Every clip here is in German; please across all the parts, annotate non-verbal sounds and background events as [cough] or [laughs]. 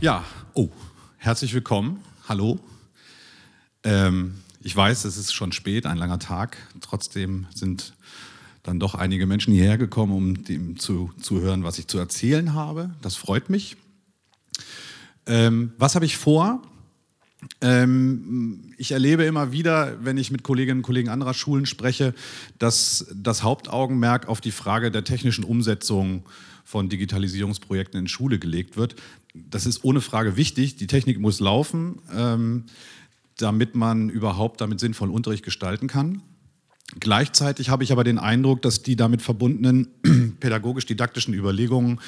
Ja, oh, herzlich willkommen. Hallo. Ähm, ich weiß, es ist schon spät, ein langer Tag. Trotzdem sind dann doch einige Menschen hierher gekommen, um dem zu, zu hören, was ich zu erzählen habe. Das freut mich. Ähm, was habe ich vor? Ähm, ich erlebe immer wieder, wenn ich mit Kolleginnen und Kollegen anderer Schulen spreche, dass das Hauptaugenmerk auf die Frage der technischen Umsetzung von Digitalisierungsprojekten in Schule gelegt wird das ist ohne Frage wichtig. Die Technik muss laufen, ähm, damit man überhaupt damit sinnvoll Unterricht gestalten kann. Gleichzeitig habe ich aber den Eindruck, dass die damit verbundenen [clears throat] pädagogisch-didaktischen Überlegungen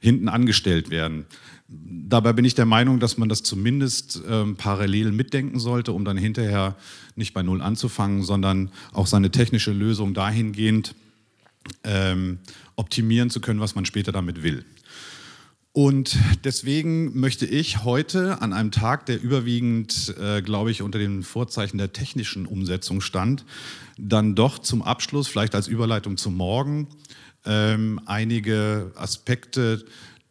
hinten angestellt werden. Dabei bin ich der Meinung, dass man das zumindest ähm, parallel mitdenken sollte, um dann hinterher nicht bei Null anzufangen, sondern auch seine technische Lösung dahingehend ähm, optimieren zu können, was man später damit will. Und deswegen möchte ich heute an einem Tag, der überwiegend, äh, glaube ich, unter den Vorzeichen der technischen Umsetzung stand, dann doch zum Abschluss, vielleicht als Überleitung zu Morgen, ähm, einige Aspekte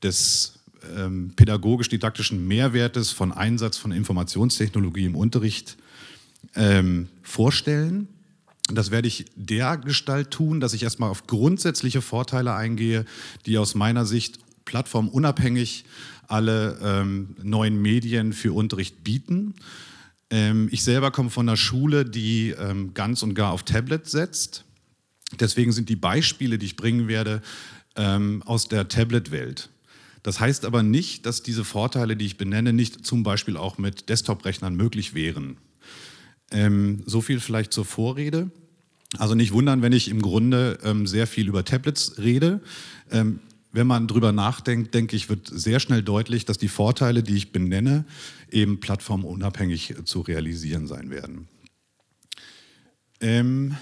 des ähm, pädagogisch-didaktischen Mehrwertes von Einsatz von Informationstechnologie im Unterricht ähm, vorstellen. Das werde ich dergestalt tun, dass ich erstmal auf grundsätzliche Vorteile eingehe, die aus meiner Sicht plattformunabhängig alle ähm, neuen Medien für Unterricht bieten. Ähm, ich selber komme von einer Schule, die ähm, ganz und gar auf Tablet setzt. Deswegen sind die Beispiele, die ich bringen werde, ähm, aus der Tablet-Welt. Das heißt aber nicht, dass diese Vorteile, die ich benenne, nicht zum Beispiel auch mit Desktop-Rechnern möglich wären. Ähm, so viel vielleicht zur Vorrede. Also nicht wundern, wenn ich im Grunde ähm, sehr viel über Tablets rede. Ähm, wenn man drüber nachdenkt, denke ich, wird sehr schnell deutlich, dass die Vorteile, die ich benenne, eben plattformunabhängig zu realisieren sein werden. Ähm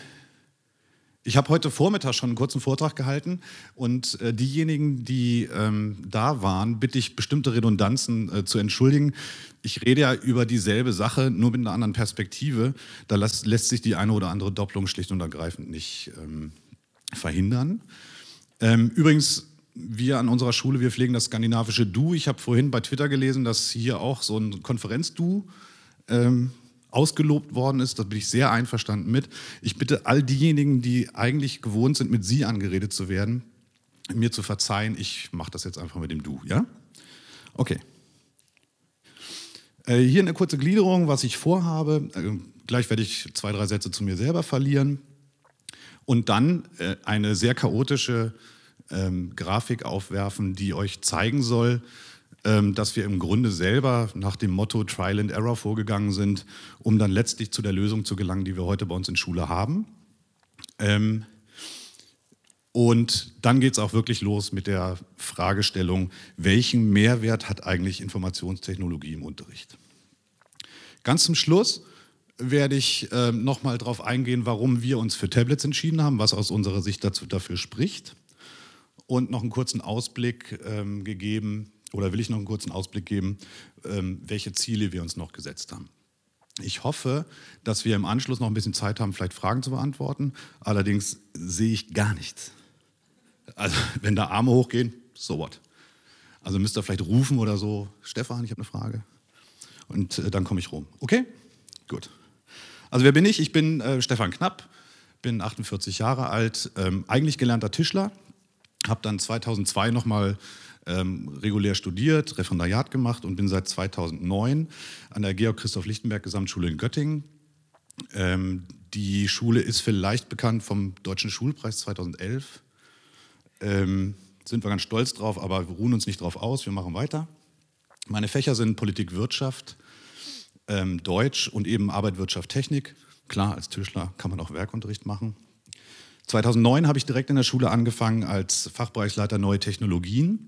ich habe heute Vormittag schon einen kurzen Vortrag gehalten und äh, diejenigen, die ähm, da waren, bitte ich, bestimmte Redundanzen äh, zu entschuldigen. Ich rede ja über dieselbe Sache, nur mit einer anderen Perspektive. Da las, lässt sich die eine oder andere Doppelung schlicht und ergreifend nicht ähm, verhindern. Ähm, übrigens wir an unserer Schule, wir pflegen das skandinavische Du. Ich habe vorhin bei Twitter gelesen, dass hier auch so ein Konferenz-Du ähm, ausgelobt worden ist. Da bin ich sehr einverstanden mit. Ich bitte all diejenigen, die eigentlich gewohnt sind, mit Sie angeredet zu werden, mir zu verzeihen. Ich mache das jetzt einfach mit dem Du, ja? Okay. Äh, hier eine kurze Gliederung, was ich vorhabe. Äh, gleich werde ich zwei, drei Sätze zu mir selber verlieren. Und dann äh, eine sehr chaotische ähm, Grafik aufwerfen, die euch zeigen soll, ähm, dass wir im Grunde selber nach dem Motto Trial and Error vorgegangen sind, um dann letztlich zu der Lösung zu gelangen, die wir heute bei uns in Schule haben. Ähm, und dann geht es auch wirklich los mit der Fragestellung, welchen Mehrwert hat eigentlich Informationstechnologie im Unterricht? Ganz zum Schluss werde ich äh, nochmal darauf eingehen, warum wir uns für Tablets entschieden haben, was aus unserer Sicht dazu, dafür spricht und noch einen kurzen Ausblick ähm, gegeben, oder will ich noch einen kurzen Ausblick geben, ähm, welche Ziele wir uns noch gesetzt haben. Ich hoffe, dass wir im Anschluss noch ein bisschen Zeit haben, vielleicht Fragen zu beantworten. Allerdings sehe ich gar nichts. Also, [laughs] wenn da Arme hochgehen, so what. Also müsst ihr vielleicht rufen oder so, Stefan, ich habe eine Frage. Und äh, dann komme ich rum. Okay? Gut. Also wer bin ich? Ich bin äh, Stefan Knapp, bin 48 Jahre alt, ähm, eigentlich gelernter Tischler, habe dann 2002 nochmal ähm, regulär studiert, Referendariat gemacht und bin seit 2009 an der Georg Christoph Lichtenberg Gesamtschule in Göttingen. Ähm, die Schule ist vielleicht bekannt vom Deutschen Schulpreis 2011. Ähm, sind wir ganz stolz drauf, aber wir ruhen uns nicht drauf aus, wir machen weiter. Meine Fächer sind Politik, Wirtschaft, ähm, Deutsch und eben Arbeit, Wirtschaft, Technik. Klar, als Tischler kann man auch Werkunterricht machen. 2009 habe ich direkt in der Schule angefangen als Fachbereichsleiter Neue Technologien.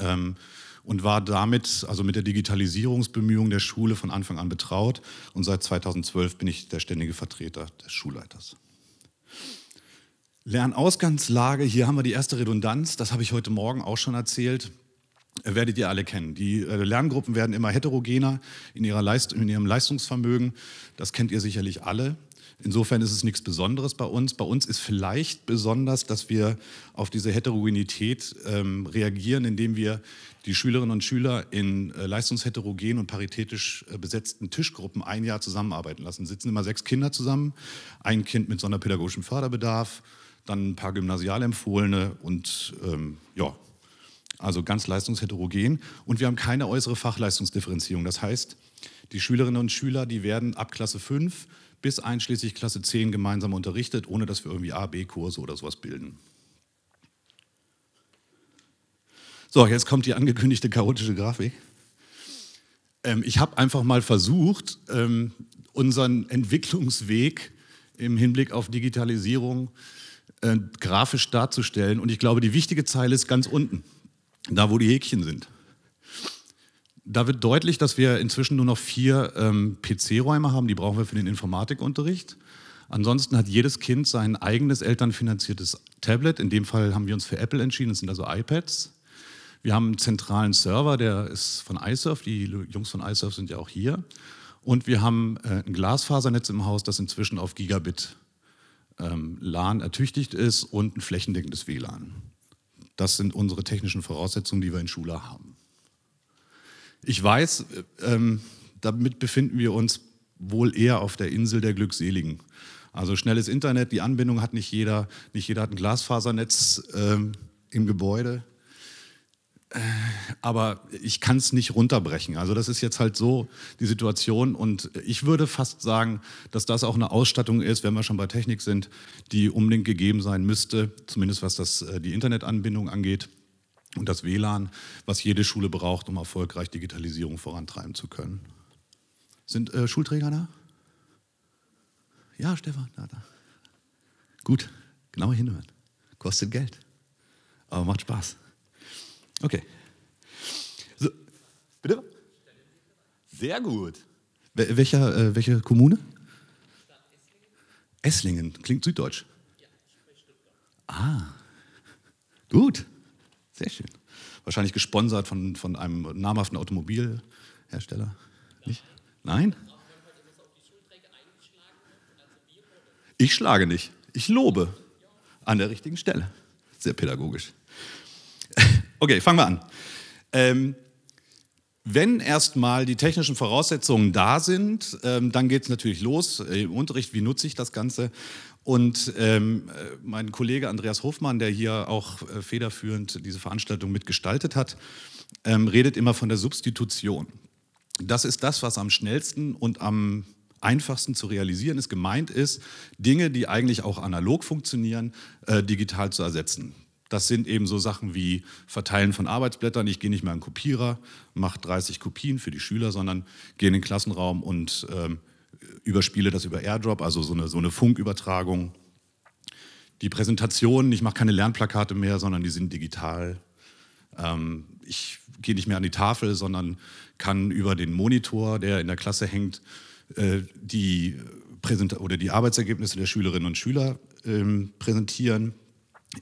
Ähm, und war damit, also mit der Digitalisierungsbemühung der Schule von Anfang an betraut. Und seit 2012 bin ich der ständige Vertreter des Schulleiters. Lernausgangslage, hier haben wir die erste Redundanz, das habe ich heute Morgen auch schon erzählt. Äh, werdet ihr alle kennen. Die äh, Lerngruppen werden immer heterogener in, Leist in ihrem Leistungsvermögen. Das kennt ihr sicherlich alle. Insofern ist es nichts Besonderes bei uns. Bei uns ist vielleicht besonders, dass wir auf diese Heterogenität ähm, reagieren, indem wir die Schülerinnen und Schüler in äh, leistungsheterogen und paritätisch äh, besetzten Tischgruppen ein Jahr zusammenarbeiten lassen. Sitzen immer sechs Kinder zusammen, ein Kind mit sonderpädagogischem Förderbedarf, dann ein paar Gymnasialempfohlene und ähm, ja, also ganz leistungsheterogen. Und wir haben keine äußere Fachleistungsdifferenzierung. Das heißt, die Schülerinnen und Schüler, die werden ab Klasse 5 bis einschließlich Klasse 10 gemeinsam unterrichtet, ohne dass wir irgendwie A, B-Kurse oder sowas bilden. So, jetzt kommt die angekündigte chaotische Grafik. Ähm, ich habe einfach mal versucht, ähm, unseren Entwicklungsweg im Hinblick auf Digitalisierung äh, grafisch darzustellen. Und ich glaube, die wichtige Zeile ist ganz unten, da wo die Häkchen sind da wird deutlich, dass wir inzwischen nur noch vier ähm, PC-Räume haben, die brauchen wir für den Informatikunterricht. Ansonsten hat jedes Kind sein eigenes elternfinanziertes Tablet. In dem Fall haben wir uns für Apple entschieden, das sind also iPads. Wir haben einen zentralen Server, der ist von iSurf, die Jungs von iSurf sind ja auch hier. Und wir haben äh, ein Glasfasernetz im Haus, das inzwischen auf Gigabit ähm, LAN ertüchtigt ist und ein flächendeckendes WLAN. Das sind unsere technischen Voraussetzungen, die wir in Schule haben. Ich weiß, ähm, damit befinden wir uns wohl eher auf der Insel der Glückseligen. Also schnelles Internet, die Anbindung hat nicht jeder, nicht jeder hat ein Glasfasernetz ähm, im Gebäude. Äh, aber ich kann es nicht runterbrechen. Also das ist jetzt halt so die Situation. Und ich würde fast sagen, dass das auch eine Ausstattung ist, wenn wir schon bei Technik sind, die unbedingt gegeben sein müsste, zumindest was das, äh, die Internetanbindung angeht und das WLAN, was jede Schule braucht, um erfolgreich Digitalisierung vorantreiben zu können. Sind äh, Schulträger da? Ja, Stefan, da, da. Gut, genau hinhören. Kostet Geld, aber macht Spaß. Okay. So, bitte? Sehr gut. Wel welcher, äh, welche Kommune? Esslingen. klingt süddeutsch. Ah, gut. Sehr schön. Wahrscheinlich gesponsert von, von einem namhaften Automobilhersteller. Nicht? Nein? Ich schlage nicht. Ich lobe an der richtigen Stelle. Sehr pädagogisch. [laughs] Okay, fangen wir an. Ähm, wenn erstmal die technischen Voraussetzungen da sind, ähm, dann geht es natürlich los im Unterricht, wie nutze ich das Ganze. Und ähm, äh, mein Kollege Andreas Hofmann, der hier auch äh, federführend diese Veranstaltung mitgestaltet hat, ähm, redet immer von der Substitution. Das ist das, was am schnellsten und am einfachsten zu realisieren ist. Gemeint ist, Dinge, die eigentlich auch analog funktionieren, äh, digital zu ersetzen. Das sind eben so Sachen wie Verteilen von Arbeitsblättern. Ich gehe nicht mehr an den Kopierer, mache 30 Kopien für die Schüler, sondern gehe in den Klassenraum und ähm, überspiele das über Airdrop, also so eine, so eine Funkübertragung. Die Präsentationen, ich mache keine Lernplakate mehr, sondern die sind digital. Ähm, ich gehe nicht mehr an die Tafel, sondern kann über den Monitor, der in der Klasse hängt, äh, die, Präsent oder die Arbeitsergebnisse der Schülerinnen und Schüler ähm, präsentieren.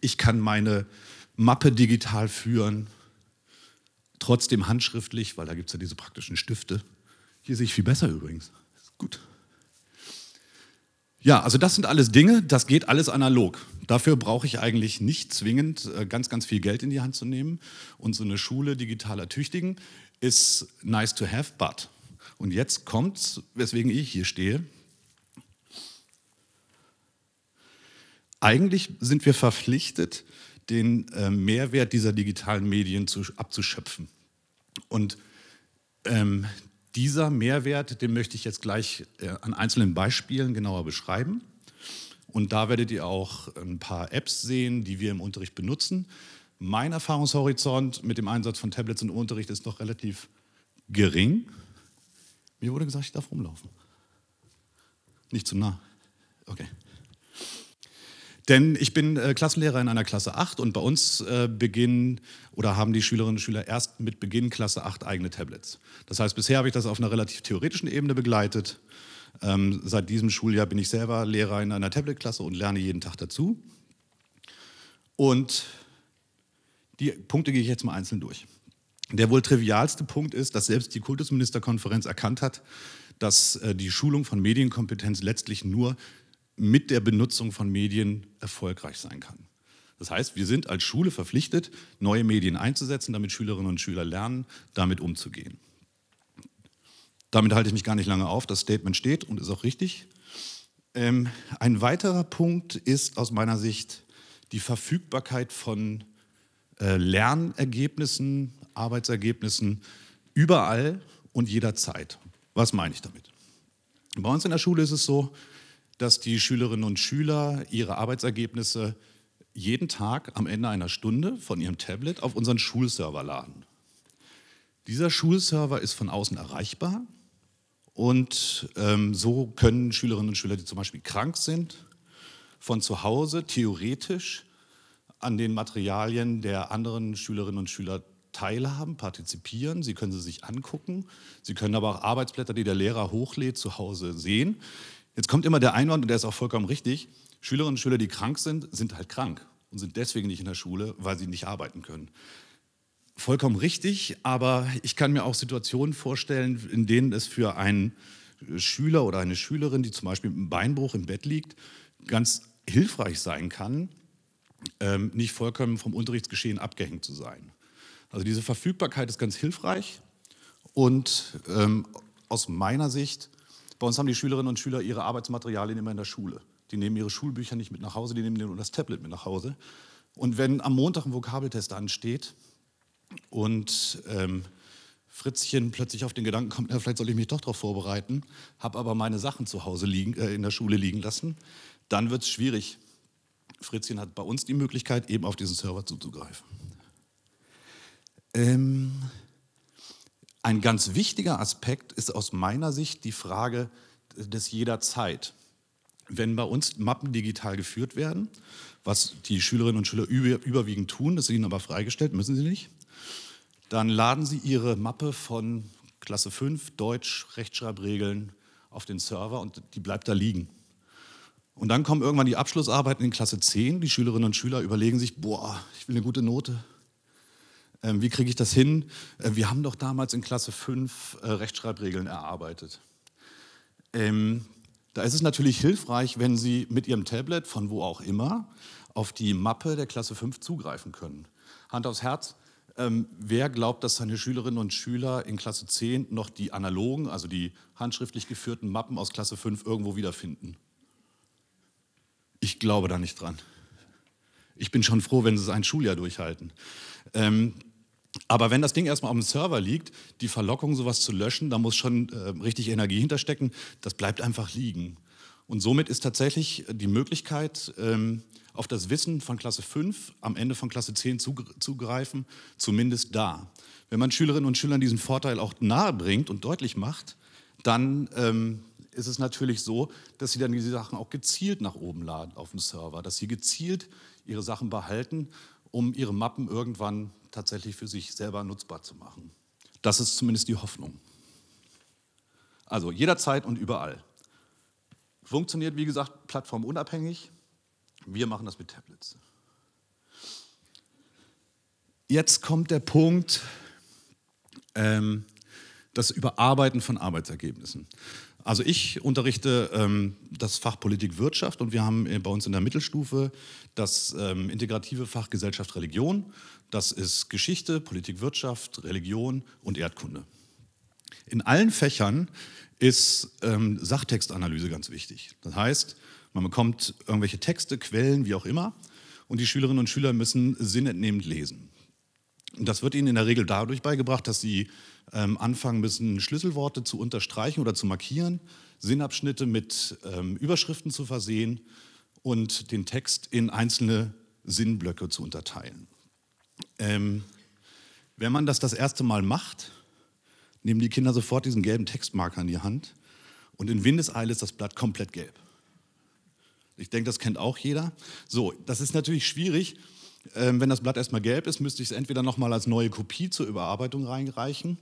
Ich kann meine Mappe digital führen, trotzdem handschriftlich, weil da gibt es ja diese praktischen Stifte. Hier sehe ich viel besser übrigens. Ist gut. Ja, also das sind alles Dinge, das geht alles analog. Dafür brauche ich eigentlich nicht zwingend äh, ganz, ganz viel Geld in die Hand zu nehmen. Und so eine Schule digitaler Tüchtigen ist nice to have, but. Und jetzt kommt's, weswegen ich hier stehe. Eigentlich sind wir verpflichtet, den äh, Mehrwert dieser digitalen Medien abzuschöpfen. Und ähm, dieser Mehrwert, den möchte ich jetzt gleich äh, an einzelnen Beispielen genauer beschreiben. Und da werdet ihr auch ein paar Apps sehen, die wir im Unterricht benutzen. Mein Erfahrungshorizont mit dem Einsatz von Tablets im Unterricht ist noch relativ gering. Mir wurde gesagt, ich darf rumlaufen. Nicht zu nah. Okay. Denn ich bin äh, Klassenlehrer in einer Klasse 8 und bei uns äh, beginnen oder haben die Schülerinnen und Schüler erst mit Beginn Klasse 8 eigene Tablets. Das heißt, bisher habe ich das auf einer relativ theoretischen Ebene begleitet. Ähm, seit diesem Schuljahr bin ich selber Lehrer in einer Tablet-Klasse und lerne jeden Tag dazu. Und die Punkte gehe ich jetzt mal einzeln durch. Der wohl trivialste Punkt ist, dass selbst die Kultusministerkonferenz erkannt hat, dass äh, die Schulung von Medienkompetenz letztlich nur mit der Benutzung von Medien erfolgreich sein kann. Das heißt, wir sind als Schule verpflichtet, neue Medien einzusetzen, damit Schülerinnen und Schüler lernen, damit umzugehen. Damit halte ich mich gar nicht lange auf. Das Statement steht und ist auch richtig. Ähm, ein weiterer Punkt ist aus meiner Sicht die Verfügbarkeit von äh, Lernergebnissen, Arbeitsergebnissen überall und jederzeit. Was meine ich damit? Bei uns in der Schule ist es so, dass die Schülerinnen und Schüler ihre Arbeitsergebnisse jeden Tag am Ende einer Stunde von ihrem Tablet auf unseren Schulserver laden. Dieser Schulserver ist von außen erreichbar und ähm, so können Schülerinnen und Schüler, die zum Beispiel krank sind, von zu Hause theoretisch an den Materialien der anderen Schülerinnen und Schüler teilhaben, partizipieren. Sie können sie sich angucken. Sie können aber auch Arbeitsblätter, die der Lehrer hochlädt, zu Hause sehen. Jetzt kommt immer der Einwand, und der ist auch vollkommen richtig, Schülerinnen und Schüler, die krank sind, sind halt krank und sind deswegen nicht in der Schule, weil sie nicht arbeiten können. Vollkommen richtig, aber ich kann mir auch Situationen vorstellen, in denen es für einen Schüler oder eine Schülerin, die zum Beispiel mit einem Beinbruch im Bett liegt, ganz hilfreich sein kann, ähm, nicht vollkommen vom Unterrichtsgeschehen abgehängt zu sein. Also diese Verfügbarkeit ist ganz hilfreich und ähm, aus meiner Sicht bei uns haben die Schülerinnen und Schüler ihre Arbeitsmaterialien immer in der Schule. Die nehmen ihre Schulbücher nicht mit nach Hause, die nehmen nur das Tablet mit nach Hause. Und wenn am Montag ein Vokabeltest ansteht und ähm, Fritzchen plötzlich auf den Gedanken kommt, na, vielleicht soll ich mich doch darauf vorbereiten, habe aber meine Sachen zu Hause liegen, äh, in der Schule liegen lassen, dann wird es schwierig. Fritzchen hat bei uns die Möglichkeit, eben auf diesen Server zuzugreifen. Ähm, ein ganz wichtiger Aspekt ist aus meiner Sicht die Frage des jederzeit. Wenn bei uns Mappen digital geführt werden, was die Schülerinnen und Schüler überwiegend tun, das ist ihnen aber freigestellt, müssen sie nicht, dann laden sie ihre Mappe von Klasse 5 Deutsch, Rechtschreibregeln auf den Server und die bleibt da liegen. Und dann kommen irgendwann die Abschlussarbeiten in Klasse 10. Die Schülerinnen und Schüler überlegen sich, boah, ich will eine gute Note. Ähm, wie kriege ich das hin? Äh, wir haben doch damals in Klasse 5 äh, Rechtschreibregeln erarbeitet. Ähm, da ist es natürlich hilfreich, wenn Sie mit Ihrem Tablet, von wo auch immer, auf die Mappe der Klasse 5 zugreifen können. Hand aufs Herz, ähm, wer glaubt, dass seine Schülerinnen und Schüler in Klasse 10 noch die analogen, also die handschriftlich geführten Mappen aus Klasse 5 irgendwo wiederfinden? Ich glaube da nicht dran. Ich bin schon froh, wenn sie es ein Schuljahr durchhalten. Ähm, aber wenn das Ding erstmal auf dem Server liegt, die Verlockung, sowas zu löschen, da muss schon äh, richtig Energie hinterstecken, das bleibt einfach liegen. Und somit ist tatsächlich die Möglichkeit, ähm, auf das Wissen von Klasse 5 am Ende von Klasse 10 zugreifen, zumindest da. Wenn man Schülerinnen und Schülern diesen Vorteil auch nahe bringt und deutlich macht, dann ähm, ist es natürlich so, dass sie dann diese Sachen auch gezielt nach oben laden auf dem Server, dass sie gezielt ihre Sachen behalten, um ihre Mappen irgendwann tatsächlich für sich selber nutzbar zu machen. Das ist zumindest die Hoffnung. Also jederzeit und überall. Funktioniert, wie gesagt, plattformunabhängig. Wir machen das mit Tablets. Jetzt kommt der Punkt, ähm, das Überarbeiten von Arbeitsergebnissen. Also ich unterrichte ähm, das Fach Politik Wirtschaft und wir haben äh, bei uns in der Mittelstufe das ähm, integrative Fach Gesellschaft Religion. Das ist Geschichte, Politik, Wirtschaft, Religion und Erdkunde. In allen Fächern ist ähm, Sachtextanalyse ganz wichtig. Das heißt, man bekommt irgendwelche Texte, Quellen, wie auch immer, und die Schülerinnen und Schüler müssen sinnentnehmend lesen. Und das wird ihnen in der Regel dadurch beigebracht, dass sie ähm, anfangen müssen, Schlüsselworte zu unterstreichen oder zu markieren, Sinnabschnitte mit ähm, Überschriften zu versehen und den Text in einzelne Sinnblöcke zu unterteilen. Ähm, wenn man das das erste Mal macht, nehmen die Kinder sofort diesen gelben Textmarker in die Hand und in Windeseile ist das Blatt komplett gelb. Ich denke, das kennt auch jeder. So, das ist natürlich schwierig. Ähm, wenn das Blatt erstmal gelb ist, müsste ich es entweder nochmal als neue Kopie zur Überarbeitung reinreichen.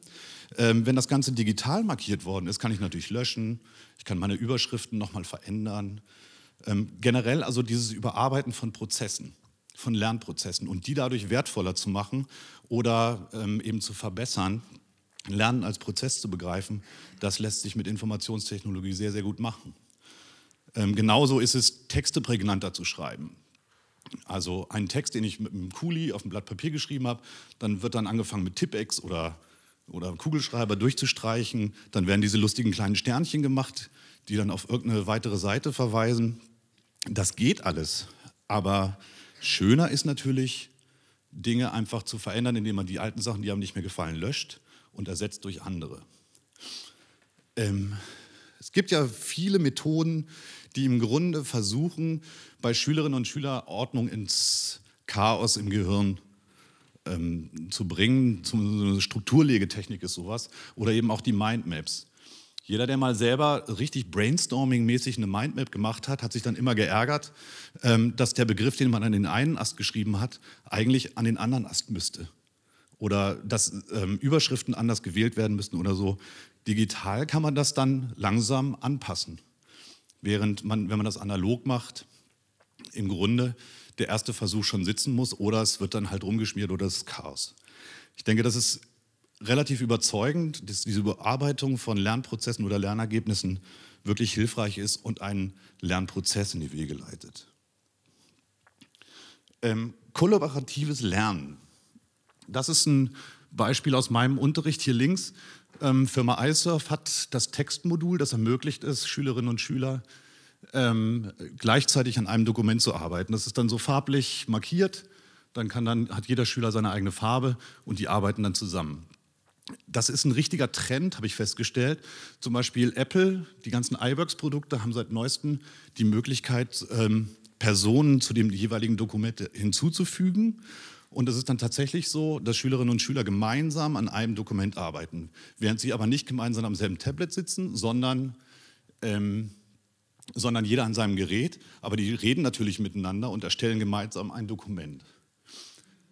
Ähm, wenn das Ganze digital markiert worden ist, kann ich natürlich löschen. Ich kann meine Überschriften nochmal verändern. Ähm, generell also dieses Überarbeiten von Prozessen von Lernprozessen und die dadurch wertvoller zu machen oder ähm, eben zu verbessern. Lernen als Prozess zu begreifen, das lässt sich mit Informationstechnologie sehr, sehr gut machen. Ähm, genauso ist es, Texte prägnanter zu schreiben. Also einen Text, den ich mit einem Kuli auf ein Blatt Papier geschrieben habe, dann wird dann angefangen mit Tippex oder, oder Kugelschreiber durchzustreichen. Dann werden diese lustigen kleinen Sternchen gemacht, die dann auf irgendeine weitere Seite verweisen. Das geht alles, aber Schöner ist natürlich, Dinge einfach zu verändern, indem man die alten Sachen, die einem nicht mehr gefallen, löscht und ersetzt durch andere. Ähm, es gibt ja viele Methoden, die im Grunde versuchen, bei Schülerinnen und Schülern Ordnung ins Chaos im Gehirn ähm, zu bringen. Zum, so eine Strukturlegetechnik ist sowas. Oder eben auch die Mindmaps. Jeder, der mal selber richtig brainstorming-mäßig eine Mindmap gemacht hat, hat sich dann immer geärgert, ähm, dass der Begriff, den man an den einen Ast geschrieben hat, eigentlich an den anderen Ast müsste. Oder dass ähm, Überschriften anders gewählt werden müssten oder so. Digital kann man das dann langsam anpassen. Während man, wenn man das analog macht, im Grunde der erste Versuch schon sitzen muss oder es wird dann halt rumgeschmiert oder es ist Chaos. Ich denke, das ist relativ überzeugend, dass diese Überarbeitung von Lernprozessen oder Lernergebnissen wirklich hilfreich ist und einen Lernprozess in die Wege leitet. Ähm, kollaboratives Lernen. Das ist ein Beispiel aus meinem Unterricht hier links. Ähm, Firma iSurf hat das Textmodul, das ermöglicht es, Schülerinnen und Schüler ähm, gleichzeitig an einem Dokument zu arbeiten. Das ist dann so farblich markiert, dann, kann dann hat jeder Schüler seine eigene Farbe und die arbeiten dann zusammen. Das ist ein richtiger Trend, habe ich festgestellt. Zum Beispiel Apple, die ganzen iWorks-Produkte haben seit neuestem die Möglichkeit, ähm, Personen zu dem jeweiligen Dokument hinzuzufügen. Und es ist dann tatsächlich so, dass Schülerinnen und Schüler gemeinsam an einem Dokument arbeiten, während sie aber nicht gemeinsam am selben Tablet sitzen, sondern, ähm, sondern jeder an seinem Gerät. Aber die reden natürlich miteinander und erstellen gemeinsam ein Dokument.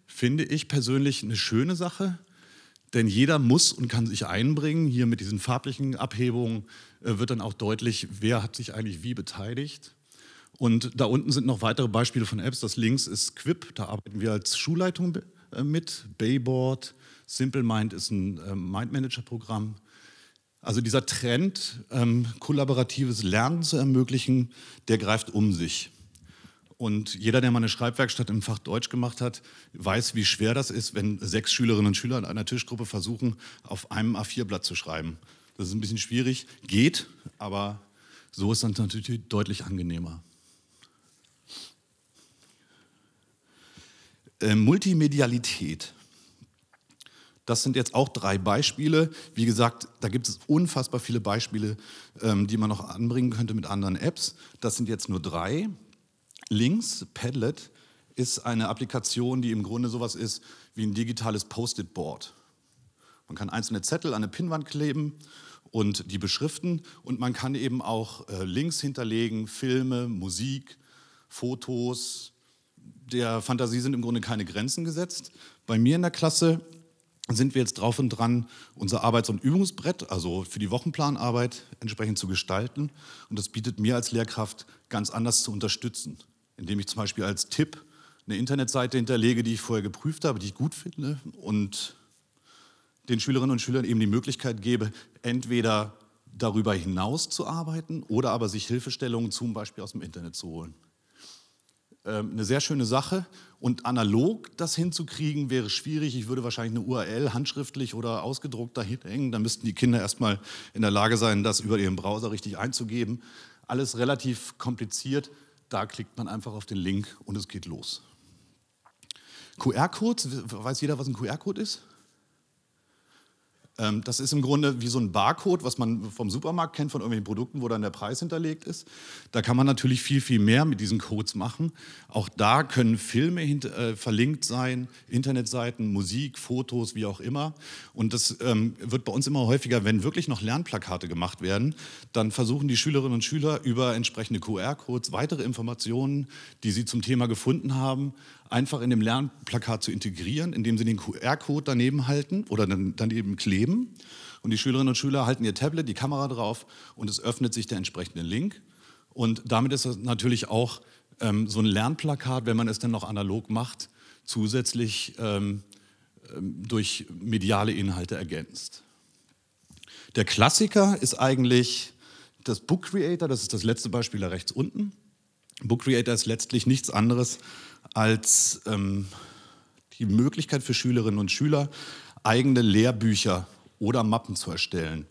Finde ich persönlich eine schöne Sache. Denn jeder muss und kann sich einbringen. Hier mit diesen farblichen Abhebungen äh, wird dann auch deutlich, wer hat sich eigentlich wie beteiligt. Und da unten sind noch weitere Beispiele von Apps. Das links ist Quip, da arbeiten wir als Schulleitung äh, mit. Bayboard, SimpleMind ist ein äh, Mind-Manager-Programm. Also dieser Trend, ähm, kollaboratives Lernen zu ermöglichen, der greift um sich. Und jeder, der mal eine Schreibwerkstatt im Fach Deutsch gemacht hat, weiß, wie schwer das ist, wenn sechs Schülerinnen und Schüler in einer Tischgruppe versuchen, auf einem A4-Blatt zu schreiben. Das ist ein bisschen schwierig, geht, aber so ist dann natürlich deutlich angenehmer. Äh, Multimedialität. Das sind jetzt auch drei Beispiele. Wie gesagt, da gibt es unfassbar viele Beispiele, ähm, die man noch anbringen könnte mit anderen Apps. Das sind jetzt nur drei links, Padlet, ist eine Applikation, die im Grunde sowas ist wie ein digitales Post-it-Board. Man kann einzelne Zettel an eine Pinnwand kleben und die beschriften und man kann eben auch äh, Links hinterlegen, Filme, Musik, Fotos. Der Fantasie sind im Grunde keine Grenzen gesetzt. Bei mir in der Klasse sind wir jetzt drauf und dran, unser Arbeits- und Übungsbrett, also für die Wochenplanarbeit, entsprechend zu gestalten. Und das bietet mir als Lehrkraft ganz anders zu unterstützen indem ich zum Beispiel als Tipp eine Internetseite hinterlege, die ich vorher geprüft habe, die ich gut finde und den Schülerinnen und Schülern eben die Möglichkeit gebe, entweder darüber hinaus zu arbeiten oder aber sich Hilfestellungen zum Beispiel aus dem Internet zu holen. Ähm, eine sehr schöne Sache und analog das hinzukriegen wäre schwierig. Ich würde wahrscheinlich eine URL handschriftlich oder ausgedruckt dahin hängen. Dann müssten die Kinder erstmal in der Lage sein, das über ihren Browser richtig einzugeben. Alles relativ kompliziert. Da klickt man einfach auf den Link und es geht los. QR-Codes, weiß jeder, was ein QR-Code ist? Ähm, das ist im Grunde wie so ein Barcode, was man vom Supermarkt kennt, von irgendwelchen Produkten, wo dann der Preis hinterlegt ist. Da kann man natürlich viel, viel mehr mit diesen Codes machen. Auch da können Filme äh, verlinkt sein, Internetseiten, Musik, Fotos, wie auch immer. Und das ähm, wird bei uns immer häufiger, wenn wirklich noch Lernplakate gemacht werden, dann versuchen die Schülerinnen und Schüler über entsprechende QR-Codes weitere Informationen, die sie zum Thema gefunden haben, einfach in dem Lernplakat zu integrieren, indem sie den QR-Code daneben halten oder daneben kleben. Und die Schülerinnen und Schüler halten ihr Tablet, die Kamera drauf und es öffnet sich der entsprechende Link. Und damit ist das natürlich auch ähm, so ein Lernplakat, wenn man es dann noch analog macht, zusätzlich ähm, ähm, durch mediale Inhalte ergänzt. Der Klassiker ist eigentlich das Book Creator, das ist das letzte Beispiel da rechts unten. Book Creator ist letztlich nichts anderes als ähm, die Möglichkeit für Schülerinnen und Schüler, eigene Lehrbücher oder Mappen zu erstellen.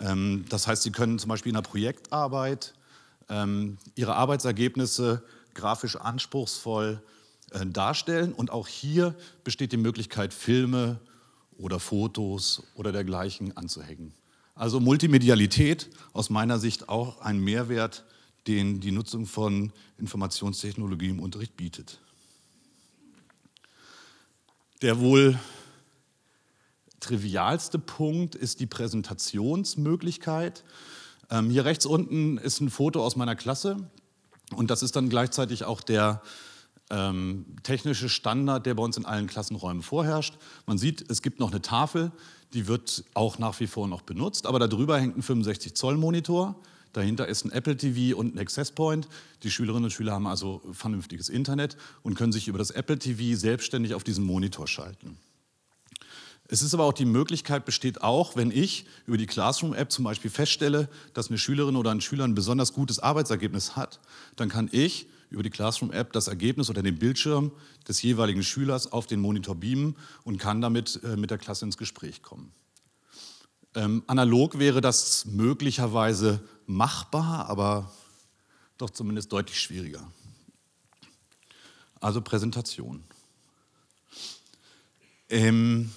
Ähm, das heißt, sie können zum Beispiel in der Projektarbeit ähm, ihre Arbeitsergebnisse grafisch anspruchsvoll äh, darstellen. Und auch hier besteht die Möglichkeit, Filme oder Fotos oder dergleichen anzuhängen. Also Multimedialität aus meiner Sicht auch ein Mehrwert den die Nutzung von Informationstechnologie im Unterricht bietet. Der wohl trivialste Punkt ist die Präsentationsmöglichkeit. Ähm, hier rechts unten ist ein Foto aus meiner Klasse und das ist dann gleichzeitig auch der ähm, technische Standard, der bei uns in allen Klassenräumen vorherrscht. Man sieht, es gibt noch eine Tafel, die wird auch nach wie vor noch benutzt, aber darüber hängt ein 65 Zoll Monitor. Dahinter ist ein Apple TV und ein Access Point. Die Schülerinnen und Schüler haben also vernünftiges Internet und können sich über das Apple TV selbstständig auf diesen Monitor schalten. Es ist aber auch die Möglichkeit besteht auch, wenn ich über die Classroom-App zum Beispiel feststelle, dass eine Schülerin oder ein Schüler ein besonders gutes Arbeitsergebnis hat, dann kann ich über die Classroom-App das Ergebnis oder den Bildschirm des jeweiligen Schülers auf den Monitor beamen und kann damit äh, mit der Klasse ins Gespräch kommen. Ähm, analog wäre das möglicherweise machbar, aber doch zumindest deutlich schwieriger. Also Präsentation. Ähm,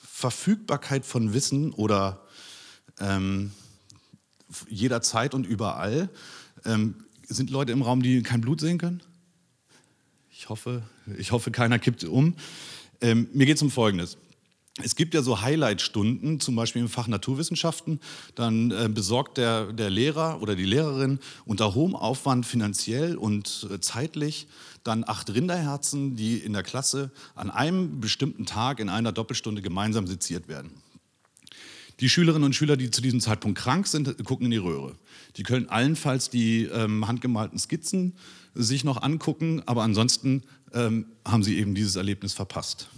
Verfügbarkeit von Wissen oder ähm, jederzeit und überall. Ähm, sind Leute im Raum, die kein Blut sehen können? Ich hoffe, ich hoffe keiner kippt um. Ähm, mir geht es um Folgendes. Es gibt ja so Highlight-Stunden, zum Beispiel im Fach Naturwissenschaften. Dann äh, besorgt der, der Lehrer oder die Lehrerin unter hohem Aufwand finanziell und äh, zeitlich dann acht Rinderherzen, die in der Klasse an einem bestimmten Tag in einer Doppelstunde gemeinsam seziert werden. Die Schülerinnen und Schüler, die zu diesem Zeitpunkt krank sind, gucken in die Röhre. Die können allenfalls die ähm, handgemalten Skizzen sich noch angucken, aber ansonsten ähm, haben sie eben dieses Erlebnis verpasst.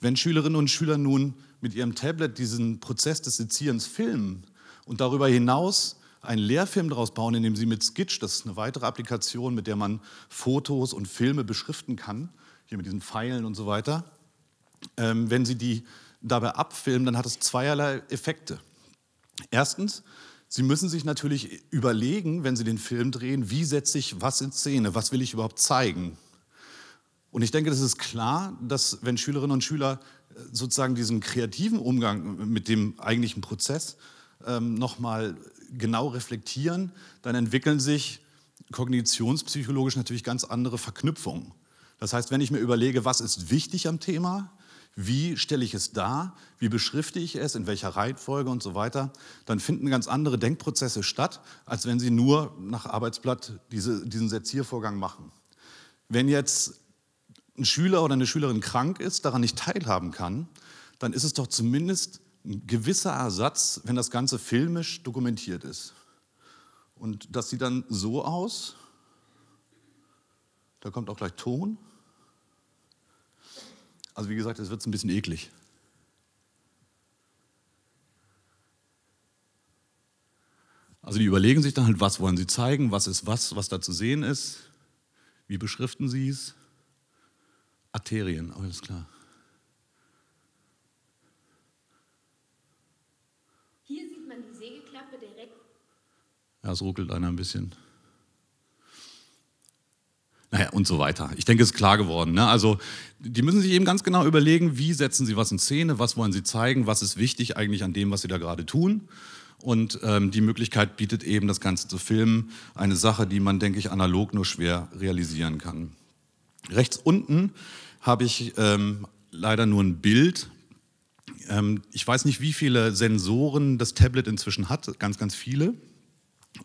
Wenn Schülerinnen und Schüler nun mit ihrem Tablet diesen Prozess des Sezierens filmen und darüber hinaus einen Lehrfilm daraus bauen, indem sie mit Skitch, das ist eine weitere Applikation, mit der man Fotos und Filme beschriften kann, hier mit diesen Pfeilen und so weiter, ähm, wenn sie die dabei abfilmen, dann hat es zweierlei Effekte. Erstens, Sie müssen sich natürlich überlegen, wenn Sie den Film drehen, wie setze ich was in Szene, was will ich überhaupt zeigen. Und ich denke, das ist klar, dass wenn Schülerinnen und Schüler äh, sozusagen diesen kreativen Umgang mit dem eigentlichen Prozess ähm, nochmal genau reflektieren, dann entwickeln sich kognitionspsychologisch natürlich ganz andere Verknüpfungen. Das heißt, wenn ich mir überlege, was ist wichtig am Thema, wie stelle ich es dar, wie beschrifte ich es, in welcher Reihenfolge und so weiter, dann finden ganz andere Denkprozesse statt, als wenn Sie nur nach Arbeitsblatt diese, diesen Setziervorgang machen. Wenn jetzt ein Schüler oder eine Schülerin krank ist, daran nicht teilhaben kann, dann ist es doch zumindest ein gewisser Ersatz, wenn das Ganze filmisch dokumentiert ist. Und das sieht dann so aus. Da kommt auch gleich Ton. Also wie gesagt, es wird ein bisschen eklig. Also die überlegen sich dann halt, was wollen sie zeigen, was ist was, was da zu sehen ist, wie beschriften sie es. Arterien, alles klar. Hier sieht man die Sägeklappe direkt. Ja, es ruckelt einer ein bisschen. Naja, und so weiter. Ich denke, es ist klar geworden. Ne? Also, die müssen sich eben ganz genau überlegen, wie setzen sie was in Szene, was wollen sie zeigen, was ist wichtig eigentlich an dem, was sie da gerade tun. Und ähm, die Möglichkeit bietet eben, das Ganze zu filmen, eine Sache, die man, denke ich, analog nur schwer realisieren kann. Rechts unten habe ich ähm, leider nur ein Bild. Ähm, ich weiß nicht, wie viele Sensoren das Tablet inzwischen hat, ganz, ganz viele.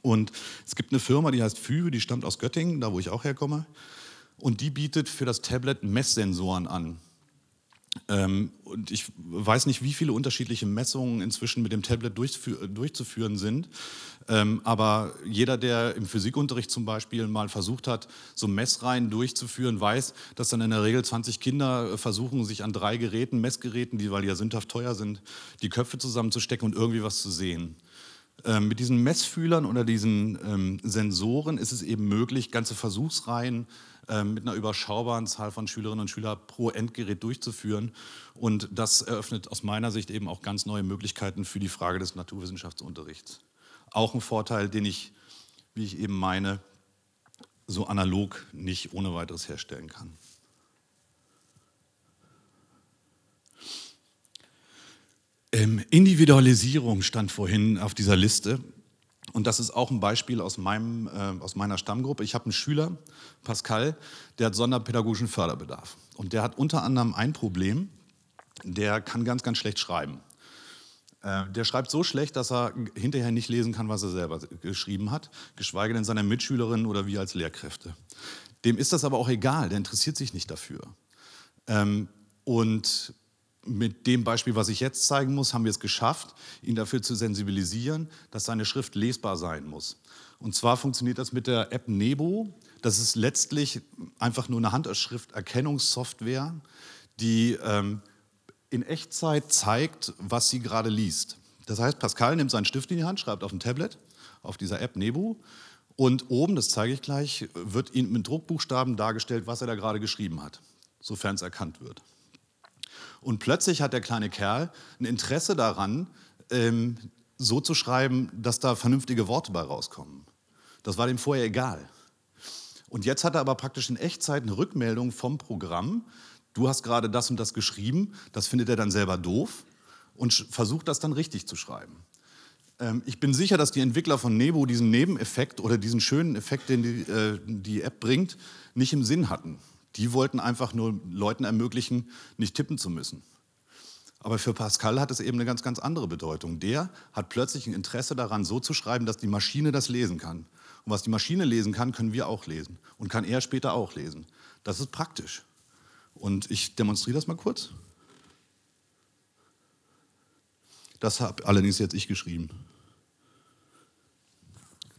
Und es gibt eine Firma, die heißt Füve, die stammt aus Göttingen, da wo ich auch herkomme. Und die bietet für das Tablet Messsensoren an. Ähm, und ich weiß nicht, wie viele unterschiedliche Messungen inzwischen mit dem Tablet durchzuführen sind. Ähm, aber jeder, der im Physikunterricht zum Beispiel mal versucht hat, so Messreihen durchzuführen, weiß, dass dann in der Regel 20 Kinder äh, versuchen, sich an drei Geräten, Messgeräten, die weil ja sündhaft teuer sind, die Köpfe zusammenzustecken und irgendwie was zu sehen. Ähm, mit diesen Messfühlern oder diesen ähm, Sensoren ist es eben möglich, ganze Versuchsreihen äh, ähm, mit einer überschaubaren Zahl von Schülerinnen und Schülern pro Endgerät durchzuführen. Und das eröffnet aus meiner Sicht eben auch ganz neue Möglichkeiten für die Frage des Naturwissenschaftsunterrichts. Auch ein Vorteil, den ich, wie ich eben meine, so analog nicht ohne weiteres herstellen kann. Ähm, Individualisierung stand vorhin auf dieser Liste. Und das ist auch ein Beispiel aus, meinem, äh, aus meiner Stammgruppe. Ich habe einen Schüler, Pascal, der hat sonderpädagogischen Förderbedarf. Und der hat unter anderem ein Problem, der kann ganz, ganz schlecht schreiben. Äh, der schreibt so schlecht, dass er hinterher nicht lesen kann, was er selber geschrieben hat, geschweige denn seine Mitschülerinnen oder wir als Lehrkräfte. Dem ist das aber auch egal, der interessiert sich nicht dafür. Ähm, und mit dem Beispiel, was ich jetzt zeigen muss, haben wir es geschafft, ihn dafür zu sensibilisieren, dass seine Schrift lesbar sein muss. Und zwar funktioniert das mit der App Nebo. Das ist letztlich einfach nur eine Handschrifterkennungssoftware, die ähm, in Echtzeit zeigt, was sie gerade liest. Das heißt, Pascal nimmt seinen Stift in die Hand, schreibt auf dem Tablet, auf dieser App Nebo. Und oben, das zeige ich gleich, wird ihm mit Druckbuchstaben dargestellt, was er da gerade geschrieben hat, sofern es erkannt wird. Und plötzlich hat der kleine Kerl ein Interesse daran, ähm, so zu schreiben, dass da vernünftige Worte bei rauskommen. Das war dem vorher egal. Und jetzt hat er aber praktisch in Echtzeit eine Rückmeldung vom Programm. Du hast gerade das und das geschrieben, das findet er dann selber doof und versucht das dann richtig zu schreiben. Ähm, ich bin sicher, dass die Entwickler von Nebo diesen Nebeneffekt oder diesen schönen Effekt, den die, äh, die App bringt, nicht im Sinn hatten. Die wollten einfach nur Leuten ermöglichen, nicht tippen zu müssen. Aber für Pascal hat es eben eine ganz, ganz andere Bedeutung. Der hat plötzlich ein Interesse daran, so zu schreiben, dass die Maschine das lesen kann. Und was die Maschine lesen kann, können wir auch lesen. Und kann er später auch lesen. Das ist praktisch. Und ich demonstriere das mal kurz. Das habe allerdings jetzt ich geschrieben.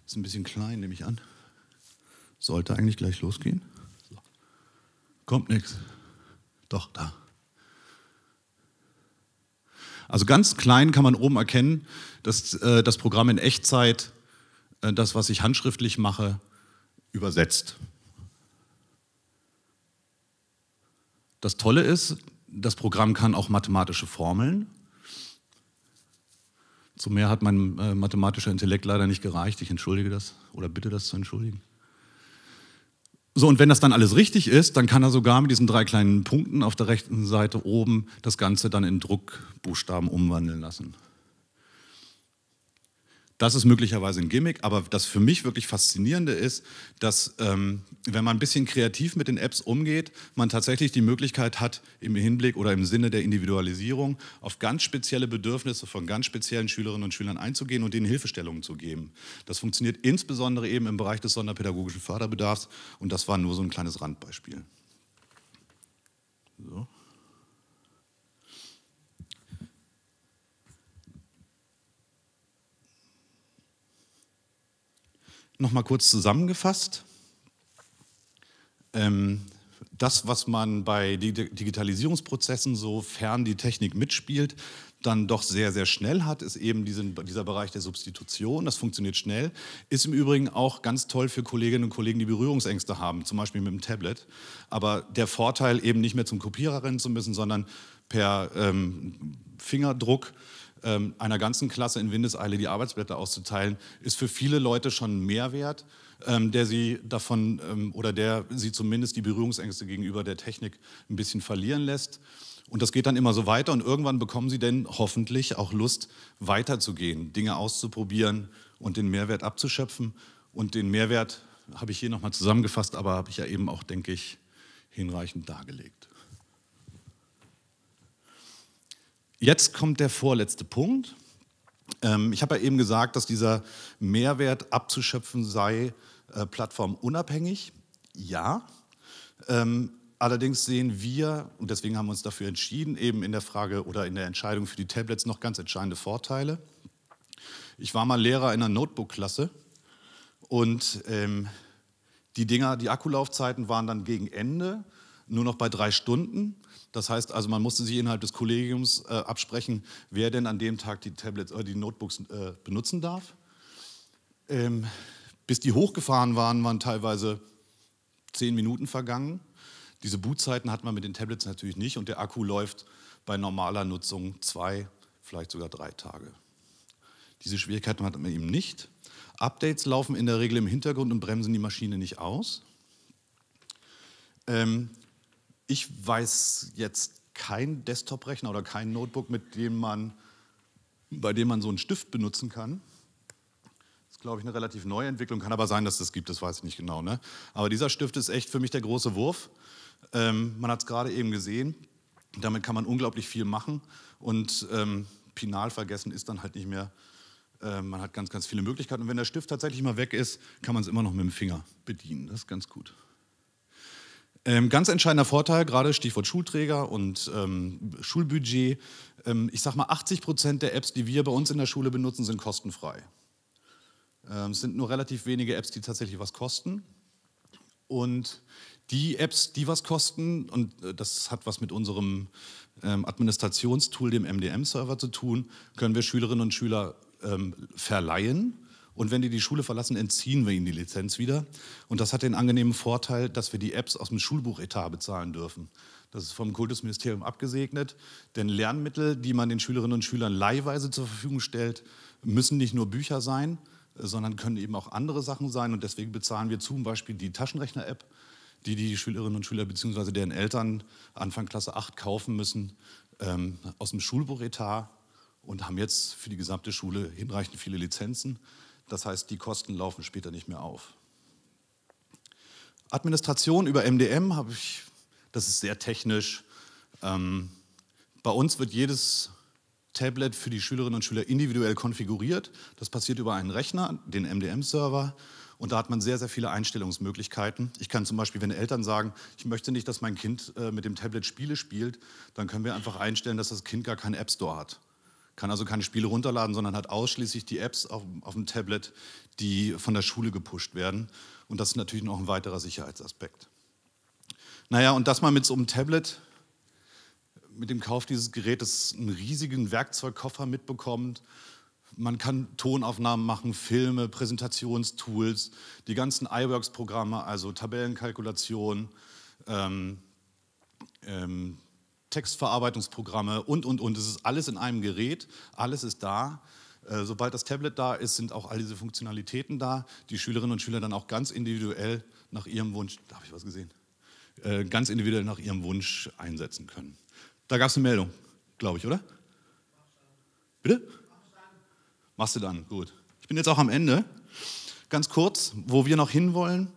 Ist ein bisschen klein, nehme ich an. Sollte eigentlich gleich losgehen. Kommt nichts. Doch, da. Also ganz klein kann man oben erkennen, dass äh, das Programm in Echtzeit äh, das, was ich handschriftlich mache, übersetzt. Das Tolle ist, das Programm kann auch mathematische Formeln. Zu mehr hat mein äh, mathematischer Intellekt leider nicht gereicht. Ich entschuldige das oder bitte das zu entschuldigen. So, und wenn das dann alles richtig ist, dann kann er sogar mit diesen drei kleinen Punkten auf der rechten Seite oben das Ganze dann in Druckbuchstaben umwandeln lassen. Das ist möglicherweise ein Gimmick, aber das für mich wirklich Faszinierende ist, dass ähm, wenn man ein bisschen kreativ mit den Apps umgeht, man tatsächlich die Möglichkeit hat, im Hinblick oder im Sinne der Individualisierung auf ganz spezielle Bedürfnisse von ganz speziellen Schülerinnen und Schülern einzugehen und denen Hilfestellungen zu geben. Das funktioniert insbesondere eben im Bereich des sonderpädagogischen Förderbedarfs und das war nur so ein kleines Randbeispiel. So. nochmal kurz zusammengefasst. Ähm, das, was man bei Digitalisierungsprozessen, sofern die Technik mitspielt, dann doch sehr, sehr schnell hat, ist eben diesen, dieser Bereich der Substitution. Das funktioniert schnell. Ist im Übrigen auch ganz toll für Kolleginnen und Kollegen, die Berührungsängste haben, zum Beispiel mit dem Tablet. Aber der Vorteil, eben nicht mehr zum Kopierer rennen zu müssen, sondern per ähm, Fingerdruck ähm, einer ganzen Klasse in Windeseile die Arbeitsblätter auszuteilen, ist für viele Leute schon ein Mehrwert, ähm, der sie davon ähm, oder der sie zumindest die Berührungsängste gegenüber der Technik ein bisschen verlieren lässt. Und das geht dann immer so weiter und irgendwann bekommen sie denn hoffentlich auch Lust, weiterzugehen, Dinge auszuprobieren und den Mehrwert abzuschöpfen. Und den Mehrwert habe ich hier nochmal zusammengefasst, aber habe ich ja eben auch, denke ich, hinreichend dargelegt. Jetzt kommt der vorletzte Punkt. Ähm, ich habe ja eben gesagt, dass dieser Mehrwert abzuschöpfen sei äh, plattformunabhängig. Ja. Ähm, allerdings sehen wir, und deswegen haben wir uns dafür entschieden, eben in der Frage oder in der Entscheidung für die Tablets noch ganz entscheidende Vorteile. Ich war mal Lehrer in einer Notebook-Klasse und ähm, die Dinger, die Akkulaufzeiten waren dann gegen Ende nur noch bei drei Stunden. Das heißt also, man musste sich innerhalb des Kollegiums äh, absprechen, wer denn an dem Tag die Tablets oder äh, die Notebooks äh, benutzen darf. Ähm, bis die hochgefahren waren, waren teilweise zehn Minuten vergangen. Diese Bootzeiten hat man mit den Tablets natürlich nicht und der Akku läuft bei normaler Nutzung zwei, vielleicht sogar drei Tage. Diese Schwierigkeiten hat man eben nicht. Updates laufen in der Regel im Hintergrund und bremsen die Maschine nicht aus. Ähm, ich weiß jetzt keinen Desktop-Rechner oder kein Notebook, mit dem man, bei dem man so einen Stift benutzen kann. Das ist, glaube ich, eine relativ neue Entwicklung. Kann aber sein, dass es das gibt, das weiß ich nicht genau. Ne? Aber dieser Stift ist echt für mich der große Wurf. Ähm, man hat es gerade eben gesehen. Damit kann man unglaublich viel machen. Und ähm, Pinal vergessen ist dann halt nicht mehr. Ähm, man hat ganz, ganz viele Möglichkeiten. Und wenn der Stift tatsächlich mal weg ist, kann man es immer noch mit dem Finger bedienen. Das ist ganz gut. Ähm, ganz entscheidender Vorteil, gerade Stichwort Schulträger und ähm, Schulbudget. Ähm, ich sag mal, 80 Prozent der Apps, die wir bei uns in der Schule benutzen, sind kostenfrei. Ähm, es sind nur relativ wenige Apps, die tatsächlich was kosten. Und die Apps, die was kosten, und äh, das hat was mit unserem ähm, Administrationstool, dem MDM-Server, zu tun, können wir Schülerinnen und Schüler ähm, verleihen und wenn die die Schule verlassen, entziehen wir ihnen die Lizenz wieder. Und das hat den angenehmen Vorteil, dass wir die Apps aus dem Schulbuchetat bezahlen dürfen. Das ist vom Kultusministerium abgesegnet. Denn Lernmittel, die man den Schülerinnen und Schülern leihweise zur Verfügung stellt, müssen nicht nur Bücher sein, sondern können eben auch andere Sachen sein. Und deswegen bezahlen wir zum Beispiel die Taschenrechner-App, die die Schülerinnen und Schüler bzw. deren Eltern Anfang Klasse 8 kaufen müssen, ähm, aus dem Schulbuchetat und haben jetzt für die gesamte Schule hinreichend viele Lizenzen. Das heißt, die Kosten laufen später nicht mehr auf. Administration über MDM habe ich, das ist sehr technisch. Ähm, bei uns wird jedes Tablet für die Schülerinnen und Schüler individuell konfiguriert. Das passiert über einen Rechner, den MDM-Server. Und da hat man sehr, sehr viele Einstellungsmöglichkeiten. Ich kann zum Beispiel, wenn Eltern sagen, ich möchte nicht, dass mein Kind äh, mit dem Tablet Spiele spielt, dann können wir einfach einstellen, dass das Kind gar keinen App Store hat. Kann also keine Spiele runterladen, sondern hat ausschließlich die Apps auf, auf dem Tablet, die von der Schule gepusht werden. Und das ist natürlich noch ein weiterer Sicherheitsaspekt. Naja, und dass man mit so einem Tablet, mit dem Kauf dieses Gerätes einen riesigen Werkzeugkoffer mitbekommt, man kann Tonaufnahmen machen, Filme, Präsentationstools, die ganzen iWorks-Programme, also Tabellenkalkulation, ähm, ähm, Textverarbeitungsprogramme und, und, und. Es ist alles in einem Gerät, alles ist da. Äh, sobald das Tablet da ist, sind auch all diese Funktionalitäten da. Die Schülerinnen und Schüler dann auch ganz individuell nach ihrem Wunsch, da habe ich was gesehen, äh, ganz individuell nach ihrem Wunsch einsetzen können. Da gab es eine Meldung, glaube ich, oder? Bitte? Machst du dann, gut. Ich bin jetzt auch am Ende. Ganz kurz, wo wir noch hinwollen.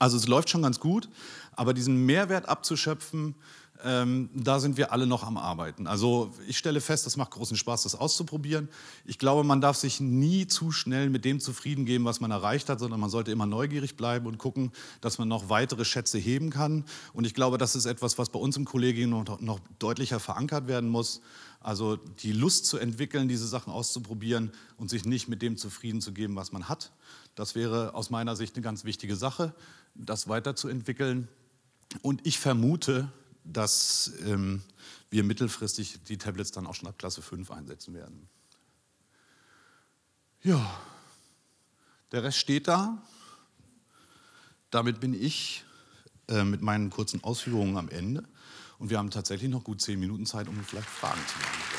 Also es läuft schon ganz gut, aber diesen Mehrwert abzuschöpfen, ähm, da sind wir alle noch am Arbeiten. Also ich stelle fest, das macht großen Spaß, das auszuprobieren. Ich glaube, man darf sich nie zu schnell mit dem zufrieden geben, was man erreicht hat, sondern man sollte immer neugierig bleiben und gucken, dass man noch weitere Schätze heben kann. Und ich glaube, das ist etwas, was bei uns im Kollegium noch, noch deutlicher verankert werden muss. Also die Lust zu entwickeln, diese Sachen auszuprobieren und sich nicht mit dem zufrieden zu geben, was man hat. Das wäre aus meiner Sicht eine ganz wichtige Sache, das weiterzuentwickeln. Und ich vermute, dass ähm, wir mittelfristig die Tablets dann auch schon ab Klasse 5 einsetzen werden. Ja, der Rest steht da. Damit bin ich äh, mit meinen kurzen Ausführungen am Ende. Und wir haben tatsächlich noch gut zehn Minuten Zeit, um vielleicht Fragen zu beantworten.